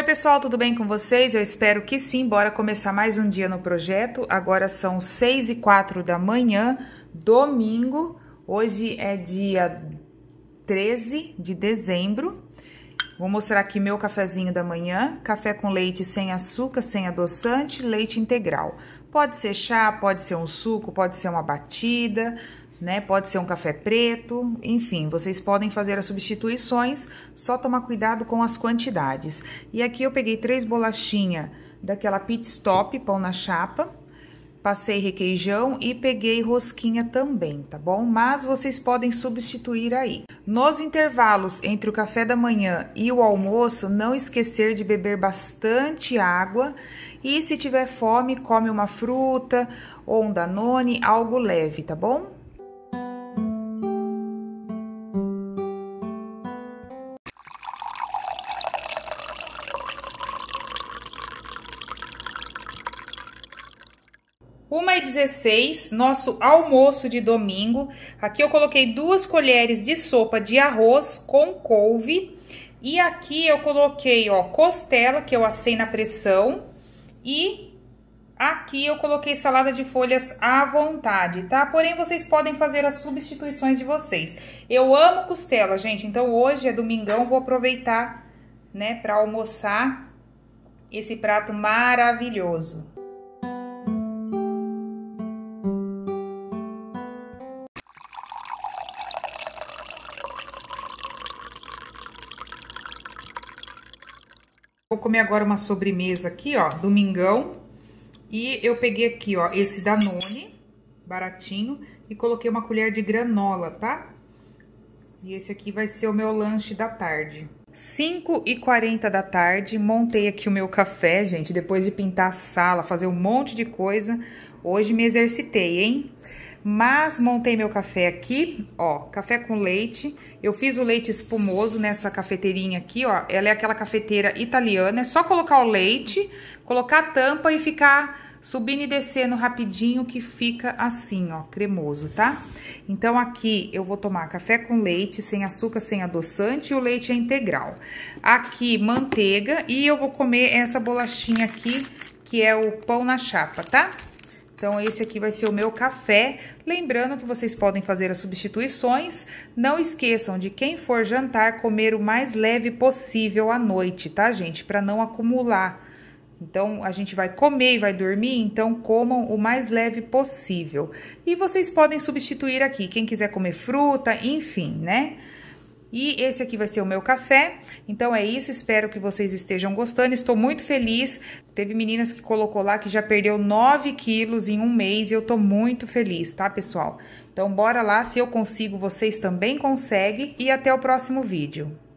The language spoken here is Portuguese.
Oi, pessoal, tudo bem com vocês? Eu espero que sim. Bora começar mais um dia no projeto. Agora são 6 e 4 da manhã, domingo. Hoje é dia 13 de dezembro. Vou mostrar aqui meu cafezinho da manhã: café com leite sem açúcar, sem adoçante, leite integral. Pode ser chá, pode ser um suco, pode ser uma batida, né? Pode ser um café preto, enfim, vocês podem fazer as substituições, só tomar cuidado com as quantidades. E aqui eu peguei três bolachinha daquela pit stop, pão na chapa, passei requeijão e peguei rosquinha também, tá bom? Mas vocês podem substituir aí. Nos intervalos entre o café da manhã e o almoço, não esquecer de beber bastante água e se tiver fome, come uma fruta ou um danone, algo leve, tá bom? 1h16, nosso almoço de domingo. Aqui eu coloquei duas colheres de sopa de arroz com couve. E aqui eu coloquei, ó, costela, que eu assei na pressão. E aqui eu coloquei salada de folhas à vontade, tá? Porém, vocês podem fazer as substituições de vocês. Eu amo costela, gente. Então, hoje é domingão, vou aproveitar, né, pra almoçar esse prato maravilhoso. Vou comer agora uma sobremesa aqui, ó, domingão. E eu peguei aqui, ó, esse Danone, baratinho, e coloquei uma colher de granola, tá? E esse aqui vai ser o meu lanche da tarde. 5 e 40 da tarde, montei aqui o meu café, gente, depois de pintar a sala, fazer um monte de coisa. Hoje me exercitei, hein? Mas montei meu café aqui, ó, café com leite. Eu fiz o leite espumoso nessa cafeteirinha aqui, ó. Ela é aquela cafeteira italiana, é só colocar o leite, colocar a tampa e ficar subindo e descendo rapidinho que fica assim, ó, cremoso, tá? Então, aqui eu vou tomar café com leite, sem açúcar, sem adoçante, e o leite é integral. Aqui, manteiga, e eu vou comer essa bolachinha aqui, que é o pão na chapa, tá? Então, esse aqui vai ser o meu café. Lembrando que vocês podem fazer as substituições. Não esqueçam de quem for jantar, comer o mais leve possível à noite, tá, gente? Para não acumular. Então, a gente vai comer e vai dormir, então comam o mais leve possível. E vocês podem substituir aqui, quem quiser comer fruta, enfim, né? E esse aqui vai ser o meu café. Então é isso, espero que vocês estejam gostando. Estou muito feliz. Teve meninas que colocou lá que já perdeu 9 quilos em um mês e eu tô muito feliz, tá, pessoal? Então bora lá, se eu consigo, vocês também conseguem. E até o próximo vídeo.